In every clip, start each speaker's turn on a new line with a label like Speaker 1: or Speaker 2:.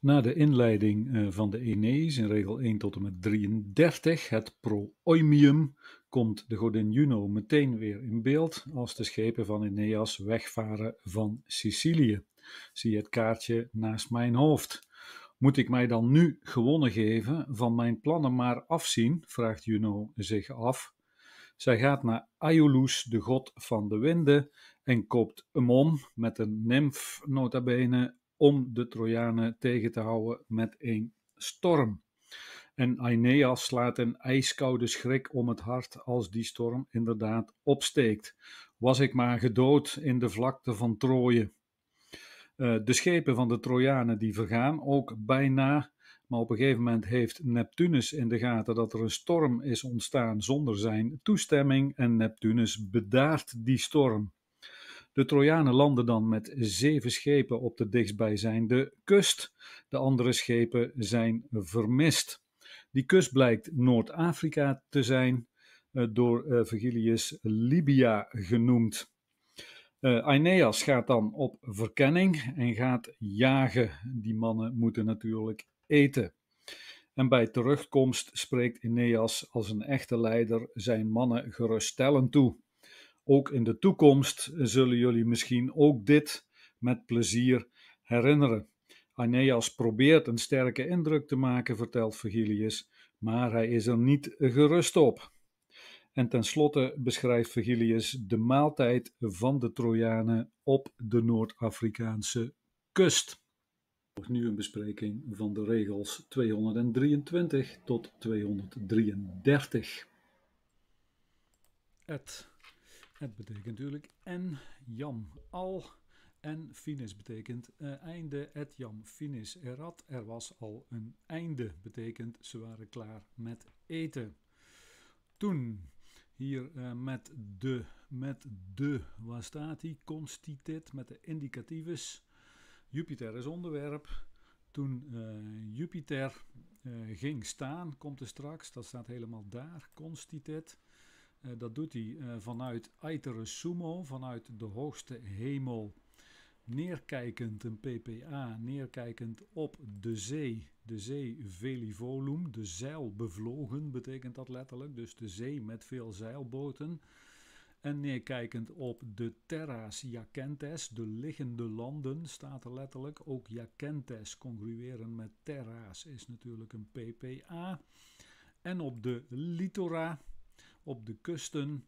Speaker 1: Na de inleiding eh, van de Aeneis in regel 1 tot en met 33, het prooimium, komt de godin Juno meteen weer in beeld als de schepen van Aeneas wegvaren van Sicilië. Zie het kaartje naast mijn hoofd. Moet ik mij dan nu gewonnen geven, van mijn plannen maar afzien? vraagt Juno zich af. Zij gaat naar Aeolus, de god van de winden, en koopt hem om met een nimf, bene om de Trojanen tegen te houden met een storm. En Aeneas slaat een ijskoude schrik om het hart als die storm inderdaad opsteekt. Was ik maar gedood in de vlakte van Troje. Eh, de schepen van de Trojanen die vergaan ook bijna. Maar op een gegeven moment heeft Neptunus in de gaten dat er een storm is ontstaan zonder zijn toestemming. En Neptunus bedaart die storm. De Trojanen landen dan met zeven schepen op de dichtstbijzijnde kust. De andere schepen zijn vermist. Die kust blijkt Noord-Afrika te zijn, eh, door eh, Virgilius Libia genoemd. Eh, Aeneas gaat dan op verkenning en gaat jagen. Die mannen moeten natuurlijk eten. En bij terugkomst spreekt Aeneas als een echte leider zijn mannen geruststellend toe ook in de toekomst zullen jullie misschien ook dit met plezier herinneren. Aeneas probeert een sterke indruk te maken, vertelt Vergilius, maar hij is er niet gerust op. En tenslotte beschrijft Vergilius de maaltijd van de Trojanen op de Noord-Afrikaanse kust. Nu een bespreking van de regels 223 tot 233. Het. Het betekent natuurlijk en jam al. En finis betekent eh, einde. Et jam finis erat. Er was al een einde. Betekent ze waren klaar met eten. Toen. Hier eh, met de. Met de. Waar staat die? Constitit met de indicatives. Jupiter is onderwerp. Toen eh, Jupiter ging staan, komt er straks, dat staat helemaal daar, constitit eh, dat doet hij eh, vanuit Aiterus Sumo, vanuit de hoogste hemel. Neerkijkend een PPA, neerkijkend op de zee. De zee velivolum, de zeil bevlogen betekent dat letterlijk. Dus de zee met veel zeilboten. En neerkijkend op de terras jacentes, de liggende landen, staat er letterlijk. Ook jacentes, congrueren met terras, is natuurlijk een PPA. En op de litora, op de kusten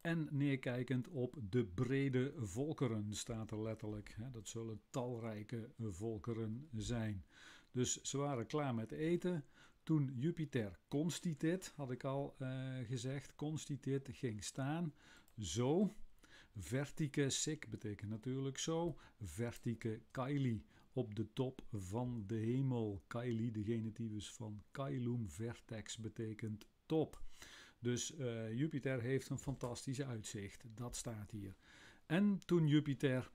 Speaker 1: en neerkijkend op de brede volkeren staat er letterlijk. Dat zullen talrijke volkeren zijn. Dus ze waren klaar met eten. Toen Jupiter constitit, had ik al eh, gezegd, constitit ging staan. Zo. Vertice sic betekent natuurlijk zo. Vertice kaili, op de top van de hemel. Kaili, de genitivus van kailum vertex, betekent top. Dus eh, Jupiter heeft een fantastische uitzicht. Dat staat hier. En toen Jupiter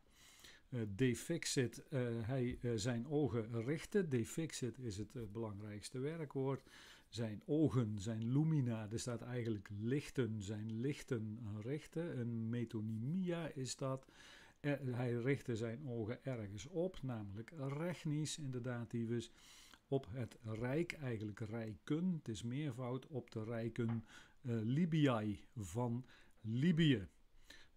Speaker 1: eh, defixit, eh, hij zijn ogen richtte. Defixit is het belangrijkste werkwoord. Zijn ogen, zijn lumina, er staat eigenlijk lichten, zijn lichten richten. Een metonymia is dat. hij richtte zijn ogen ergens op, namelijk in de dativus, Op het rijk, eigenlijk rijken, het is meervoud, op de rijken eh, Libiai van Libië.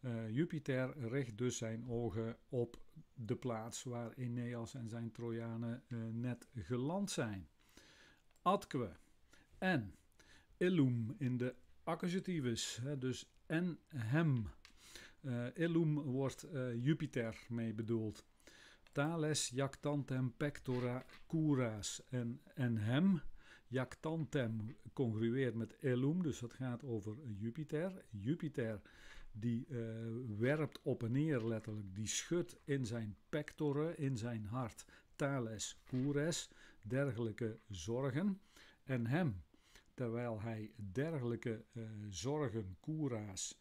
Speaker 1: Eh, Jupiter richt dus zijn ogen op de plaats waar Aeneas en zijn Trojanen eh, net geland zijn. Atque en illum in de accusativus, dus en hem. Uh, illum wordt Jupiter mee bedoeld. Thales jactantem pectora curas en, en hem Jactantem congrueert met Elum, dus dat gaat over Jupiter. Jupiter die eh, werpt op en neer letterlijk, die schudt in zijn pectoren, in zijn hart, Thales, Cures, dergelijke zorgen. En hem, terwijl hij dergelijke eh, zorgen, Cura's,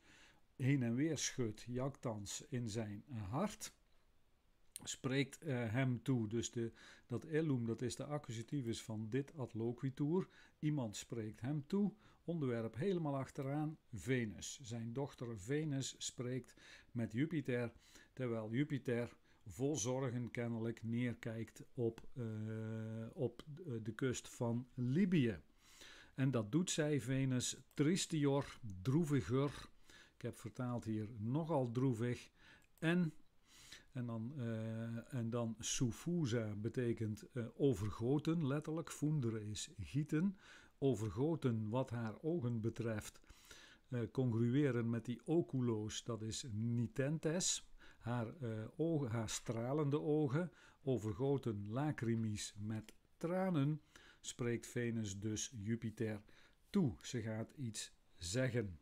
Speaker 1: heen en weer schudt, jaktans in zijn hart spreekt eh, hem toe. Dus de, dat elum, dat is de accusativus van dit loquitur. Iemand spreekt hem toe. Onderwerp helemaal achteraan, Venus. Zijn dochter Venus spreekt met Jupiter, terwijl Jupiter vol zorgen kennelijk neerkijkt op, eh, op eh, de kust van Libië. En dat doet zij, Venus, tristior, droeviger. Ik heb vertaald hier nogal droevig. En en dan, uh, en dan sufusa betekent eh, overgoten, letterlijk. voendere is gieten. Overgoten wat haar ogen betreft. Uh, congrueren met die oculo's, dat is nitentes. Haar, ogen, haar stralende ogen, overgoten lacrimis met tranen, spreekt Venus dus Jupiter toe. Ze gaat iets zeggen.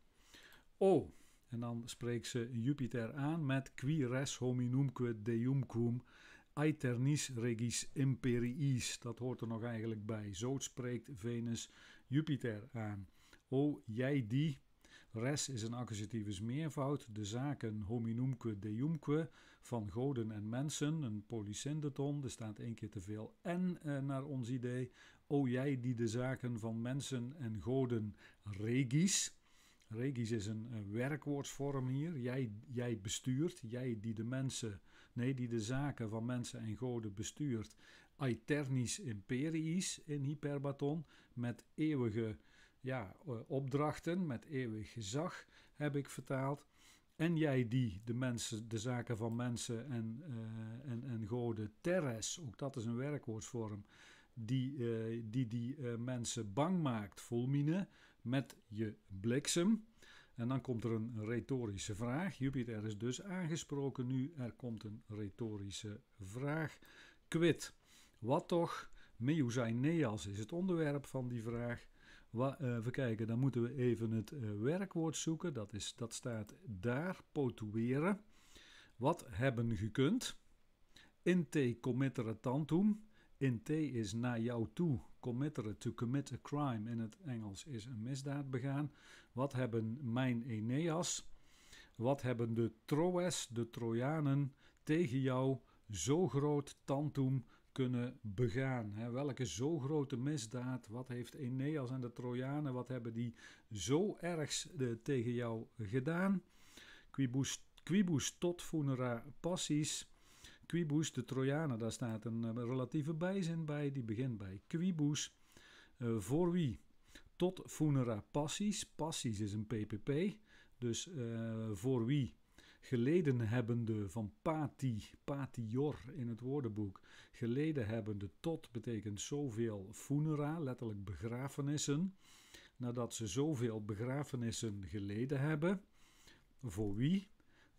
Speaker 1: O, en dan spreekt ze Jupiter aan met qui res hominumque deumquum aeternis regis imperiis. Dat hoort er nog eigenlijk bij. Zo spreekt Venus Jupiter aan. O jij die, Res is een accusativus meervoud, de zaken hominumque deumque, van goden en mensen, een polysyndeton, er staat één keer te veel en eh, naar ons idee. O jij die de zaken van mensen en goden regis, Regis is een werkwoordsvorm hier. Jij, jij bestuurt, jij die de mensen, nee, die de zaken van mensen en goden bestuurt. Aeternis imperiis in hyperbaton, met eeuwige ja, eh, opdrachten, met eeuwig gezag, heb ik vertaald. En jij die de, mensen, de zaken van mensen en, eh, en, en goden, terres, ook dat is een werkwoordsvorm, die uh, die, die mensen bang maakt, fulmine, met je bliksem. En dan komt er een retorische vraag. Jupiter is dus aangesproken nu. Er komt een retorische vraag. Quid. Wat toch? neas is het onderwerp van die vraag. Eh, even kijken, dan moeten we even het eh, werkwoord zoeken. Dat, is, dat staat daar, potueren. Wat hebben gekund? Inte committere tantum. In T is naar jou toe, committeren, to commit a crime in het Engels is een misdaad begaan. Wat hebben mijn Eneas, wat hebben de Troes, de Trojanen, tegen jou zo groot tantum kunnen begaan? welke zo grote misdaad, wat heeft Eneas en de Trojanen, wat hebben die zo ergs de, eh, tegen jou gedaan? Quibus, quibus tot funera passis. Quibus, de Trojanen, daar staat een eh, relatieve bijzin bij, die begint bij Quibus. Eh, voor wie? Tot funera passis. Passis is een PPP. Dus eh, voor wie? Geleden hebbende van pati, patior in het woordenboek. Geleden hebbende tot betekent zoveel funera, letterlijk begrafenissen. Nadat ze zoveel begrafenissen geleden hebben. Voor wie?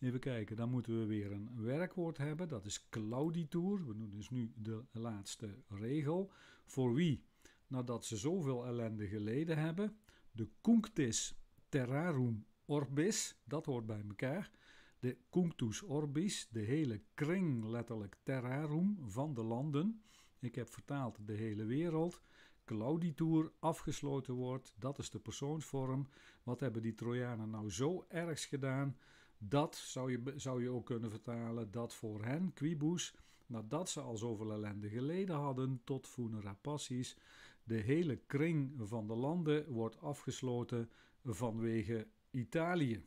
Speaker 1: Even kijken, dan moeten we weer een werkwoord hebben. Dat is clauditur. We doen dus nu de laatste regel. Voor wie, nadat ze zoveel ellende geleden hebben, de cunctis terrarum orbis, dat hoort bij elkaar. De cunctus orbis, de hele kring letterlijk terrarum van de landen. Ik heb vertaald de hele wereld. Clauditur afgesloten wordt, dat is de persoonsvorm. Wat hebben die Trojanen nou zo ergs gedaan dat zou je, zou je ook kunnen vertalen, dat voor hen, quibus, nadat ze al zoveel ellende geleden hadden tot funerapassies, de hele kring van de landen wordt afgesloten vanwege Italië.